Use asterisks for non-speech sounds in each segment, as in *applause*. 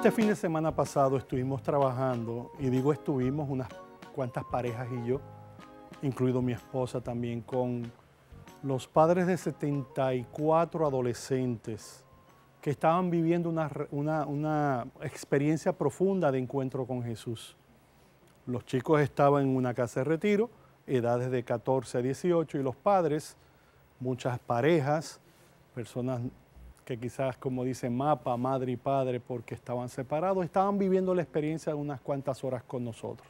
Este fin de semana pasado estuvimos trabajando, y digo estuvimos unas cuantas parejas y yo, incluido mi esposa también, con los padres de 74 adolescentes que estaban viviendo una, una, experiencia profunda de encuentro con Jesús. Los chicos estaban en una casa de retiro, edades de 14 a 18, y los padres, muchas parejas, personas que quizás como dice Mapa, madre y padre, porque estaban separados, estaban viviendo la experiencia de unas cuantas horas con nosotros.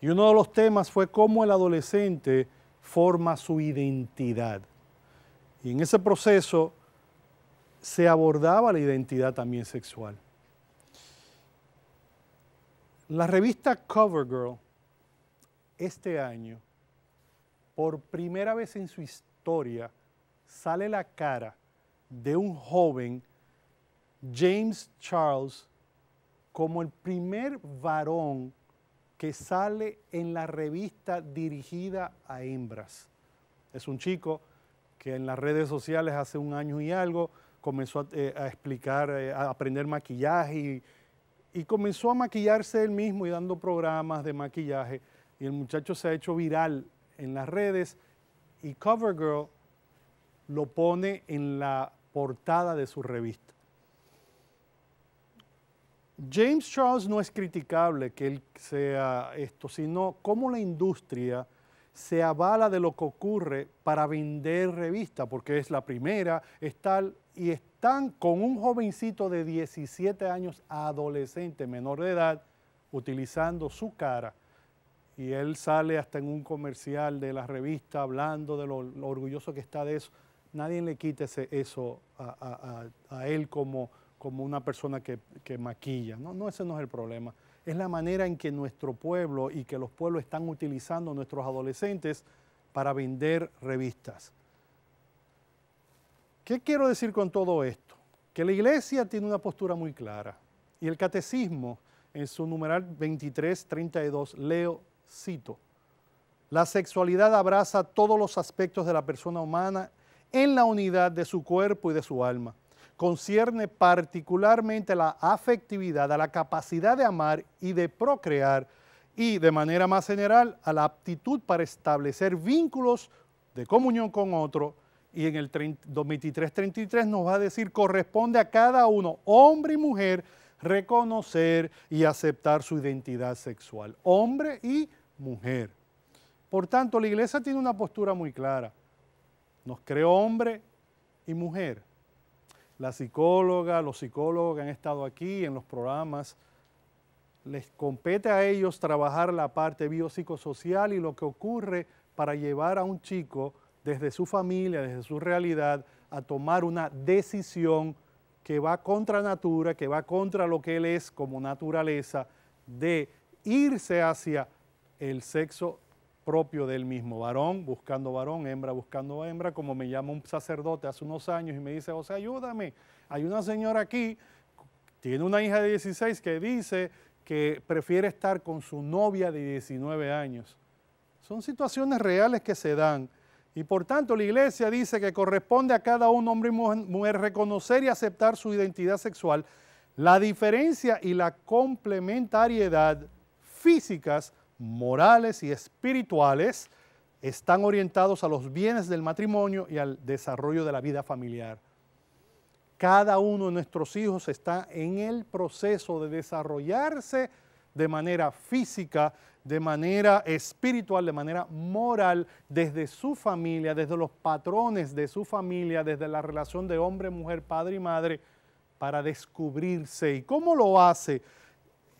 Y uno de los temas fue cómo el adolescente forma su identidad. Y en ese proceso se abordaba la identidad también sexual. La revista CoverGirl este año, por primera vez en su historia, sale la cara de un joven, James Charles, como el primer varón que sale en la revista dirigida a hembras. Es un chico que en las redes sociales hace un año y algo comenzó a, eh, explicar, eh, a aprender maquillaje y, y, comenzó a maquillarse él mismo y dando programas de maquillaje. Y el muchacho se ha hecho viral en las redes y CoverGirl lo pone en la portada de su revista. James Charles no es criticable que él sea esto, sino cómo la industria se avala de lo que ocurre para vender revista, porque es la primera, es y están con un jovencito de 17 años, adolescente, menor de edad, utilizando su cara. Y él sale hasta en un comercial de la revista hablando de lo orgulloso que está de eso nadie le quite eso a, él como, como una persona que, que maquilla. ¿no? no, ese no es el problema. Es la manera en que nuestro pueblo y que los pueblos están utilizando a nuestros adolescentes para vender revistas. ¿Qué quiero decir con todo esto? Que la iglesia tiene una postura muy clara y el catecismo en su numeral 2332 leo, cito, la sexualidad abraza todos los aspectos de la persona humana en la unidad de su cuerpo y de su alma. Concierne particularmente la afectividad, a la capacidad de amar y de procrear y de manera más general a la aptitud para establecer vínculos de comunión con otro. Y en el 2333 nos va a decir, corresponde a cada uno, hombre y mujer, reconocer y aceptar su identidad sexual, hombre y mujer. Por tanto, la iglesia tiene una postura muy clara. Nos creó hombre y mujer. La psicóloga, los psicólogos que han estado aquí en los programas, les compete a ellos trabajar la parte biopsicosocial y lo que ocurre para llevar a un chico desde su familia, desde su realidad, a tomar una decisión que va contra natura, que va contra lo que él es como naturaleza, de irse hacia el sexo propio del mismo, varón buscando varón, hembra buscando hembra, como me llama un sacerdote hace unos años y me dice, sea, ayúdame, hay una señora aquí, tiene una hija de 16 que dice que prefiere estar con su novia de 19 años. Son situaciones reales que se dan. Y por tanto la iglesia dice que corresponde a cada un hombre y mujer reconocer y aceptar su identidad sexual, la diferencia y la complementariedad físicas morales y espirituales están orientados a los bienes del matrimonio y al desarrollo de la vida familiar. Cada uno de nuestros hijos está en el proceso de desarrollarse de manera física, de manera espiritual, de manera moral, desde su familia, desde los patrones de su familia, desde la relación de hombre, mujer, padre y madre, para descubrirse. ¿Y cómo lo hace?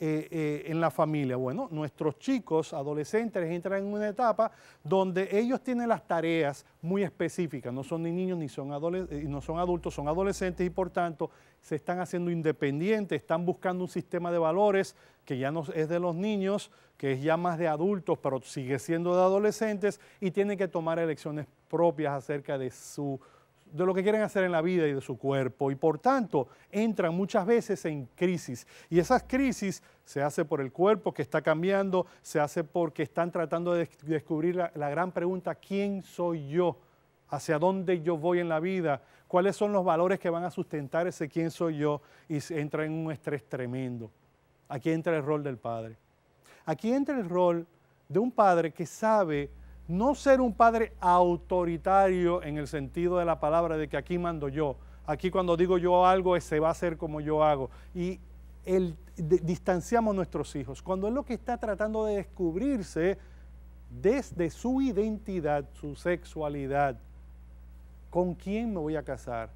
Eh, eh, en la familia? Bueno, nuestros chicos, adolescentes, entran en una etapa donde ellos tienen las tareas muy específicas, no son ni niños ni son, eh, no son adultos, son adolescentes y por tanto se están haciendo independientes, están buscando un sistema de valores que ya no es de los niños, que es ya más de adultos, pero sigue siendo de adolescentes y tienen que tomar elecciones propias acerca de su de lo que quieren hacer en la vida y de su cuerpo y por tanto entran muchas veces en crisis y esas crisis se hace por el cuerpo que está cambiando, se hace porque están tratando de descubrir la, gran pregunta, ¿quién soy yo? ¿Hacia dónde yo voy en la vida? ¿Cuáles son los valores que van a sustentar ese quién soy yo? Y entra en un estrés tremendo. Aquí entra el rol del padre. Aquí entra el rol de un padre que sabe no ser un padre autoritario en el sentido de la palabra de que aquí mando yo, aquí cuando digo yo algo se va a hacer como yo hago. Y el, distanciamos nuestros hijos, cuando es lo que está tratando de descubrirse desde su identidad, su sexualidad, con quién me voy a casar.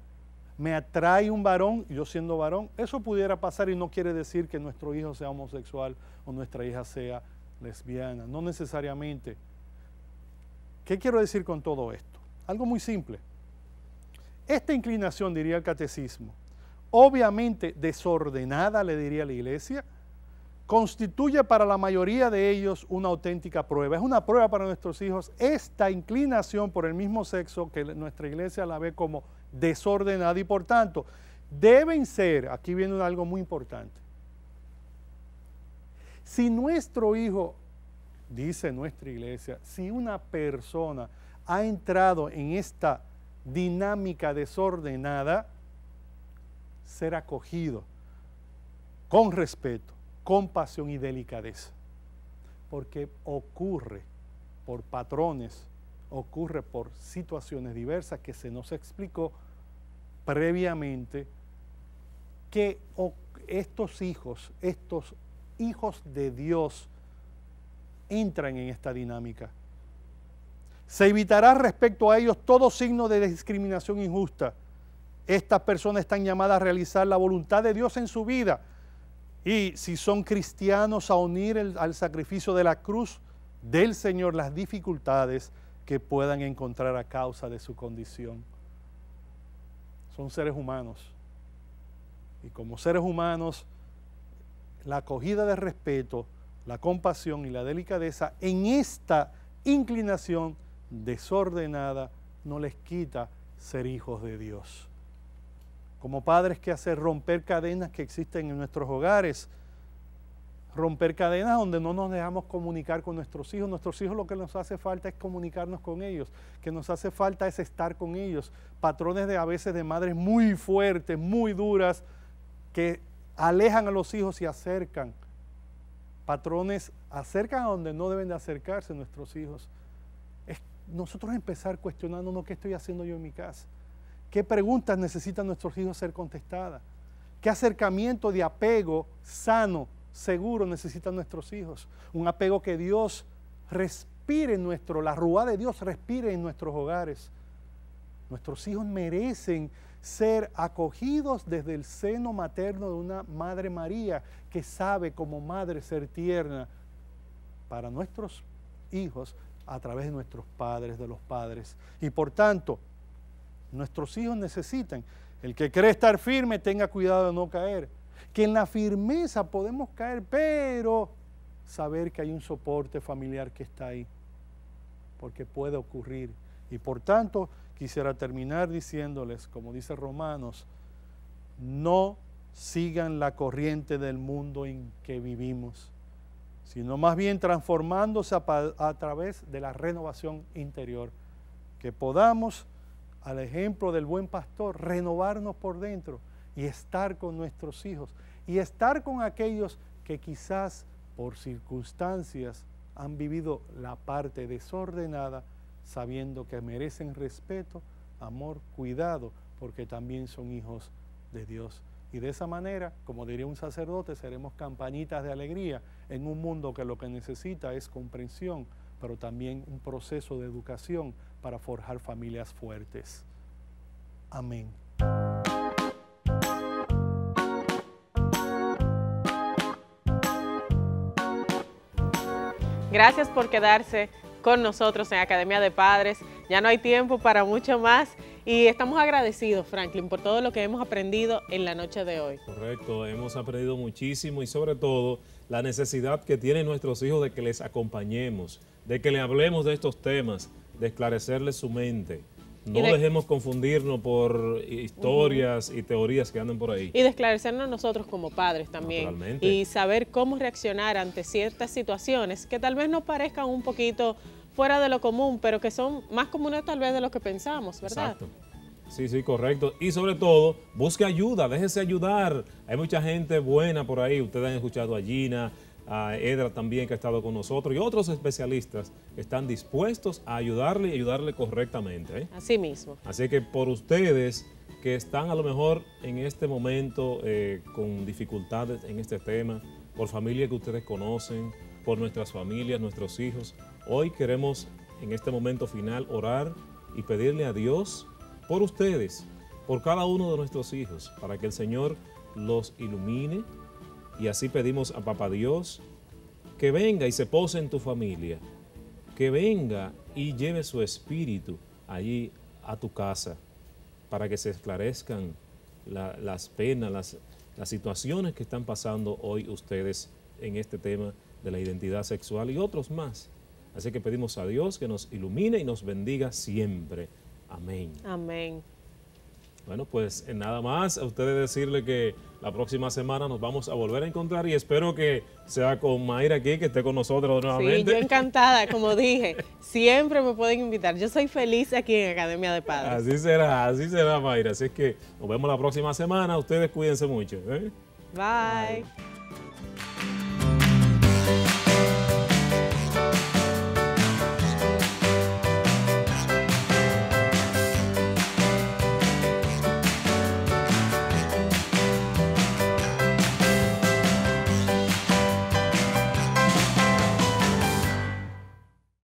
Me atrae un varón, yo siendo varón, eso pudiera pasar y no quiere decir que nuestro hijo sea homosexual o nuestra hija sea lesbiana, no necesariamente ¿Qué quiero decir con todo esto? Algo muy simple. Esta inclinación, diría el catecismo, obviamente desordenada, le diría la iglesia, constituye para la mayoría de ellos una auténtica prueba. Es una prueba para nuestros hijos esta inclinación por el mismo sexo que nuestra iglesia la ve como desordenada y por tanto deben ser, aquí viene algo muy importante, si nuestro hijo dice nuestra iglesia, si una persona ha entrado en esta dinámica desordenada, ser acogido con respeto, compasión y delicadeza. Porque ocurre por patrones, ocurre por situaciones diversas que se nos explicó previamente, que estos hijos, estos hijos de Dios, entran en esta dinámica. Se evitará respecto a ellos todo signo de discriminación injusta. Estas personas están llamadas a realizar la voluntad de Dios en su vida. Y si son cristianos, a unir al sacrificio de la cruz del Señor las dificultades que puedan encontrar a causa de su condición. Son seres humanos. Y como seres humanos, la acogida de respeto la compasión y la delicadeza en esta inclinación desordenada no les quita ser hijos de Dios. Como padres, que hacer? Romper cadenas que existen en nuestros hogares. Romper cadenas donde no nos dejamos comunicar con nuestros hijos. Nuestros hijos lo que nos hace falta es comunicarnos con ellos. Que nos hace falta es estar con ellos. Patrones de a veces de madres muy fuertes, muy duras, que alejan a los hijos y acercan patrones acercan a donde no deben de acercarse nuestros hijos. Es nosotros empezar cuestionándonos qué estoy haciendo yo en mi casa, qué preguntas necesitan nuestros hijos ser contestadas, qué acercamiento de apego sano, seguro necesitan nuestros hijos, un apego que Dios respire en nuestro, la rúa de Dios respire en nuestros hogares. Nuestros hijos merecen ser acogidos desde el seno materno de una Madre María que sabe como madre ser tierna para nuestros hijos a través de nuestros padres, de los padres. Y por tanto, nuestros hijos necesitan, el que cree estar firme tenga cuidado de no caer, que en la firmeza podemos caer, pero saber que hay un soporte familiar que está ahí, porque puede ocurrir. Y por tanto, quisiera terminar diciéndoles, como dice Romanos, no sigan la corriente del mundo en que vivimos, sino más bien transformándose a, través de la renovación interior, que podamos, al ejemplo del buen pastor, renovarnos por dentro y estar con nuestros hijos y estar con aquellos que quizás por circunstancias han vivido la parte desordenada sabiendo que merecen respeto, amor, cuidado, porque también son hijos de Dios. Y de esa manera, como diría un sacerdote, seremos campanitas de alegría en un mundo que lo que necesita es comprensión, pero también un proceso de educación para forjar familias fuertes. Amén. Gracias por quedarse con nosotros en Academia de Padres. Ya no hay tiempo para mucho más y estamos agradecidos, Franklin, por todo lo que hemos aprendido en la noche de hoy. Correcto, hemos aprendido muchísimo y sobre todo la necesidad que tienen nuestros hijos de que les acompañemos, de que le hablemos de estos temas, de esclarecerles su mente. No dejemos confundirnos por historias y teorías que andan por ahí. Y de esclarecernos nosotros como padres también. Y saber cómo reaccionar ante ciertas situaciones que tal vez nos parezcan un poquito fuera de lo común, pero que son más comunes tal vez de lo que pensamos, ¿verdad? Exacto. Sí, sí, correcto. Y sobre todo, busque ayuda, déjese ayudar. Hay mucha gente buena por ahí. Ustedes han escuchado a Gina, a Edra también que ha estado con nosotros y otros especialistas están dispuestos a ayudarle y ayudarle correctamente. ¿eh? Así mismo. Así que por ustedes que están a lo mejor en este momento eh, con dificultades en este tema, por familias que ustedes conocen, por nuestras familias, nuestros hijos, hoy queremos en este momento final orar y pedirle a Dios por ustedes, por cada uno de nuestros hijos, para que el Señor los ilumine, y así pedimos a Papá Dios que venga y se pose en tu familia, que venga y lleve su espíritu allí a tu casa, para que se esclarezcan las penas, las, las situaciones que están pasando hoy ustedes en este tema de la identidad sexual y otros más. Así que pedimos a Dios que nos ilumine y nos bendiga siempre. Amén. Amén. Bueno, pues eh, nada más a ustedes decirle que la próxima semana nos vamos a volver a encontrar y espero que sea con Mayra aquí, que esté con nosotros nuevamente. Sí, yo encantada, como *laughs* dije, siempre me pueden invitar. Yo soy feliz aquí en Academia de Padres. Así será, así será Mayra. Así es que nos vemos la próxima semana. Ustedes cuídense mucho. ¿eh? Bye.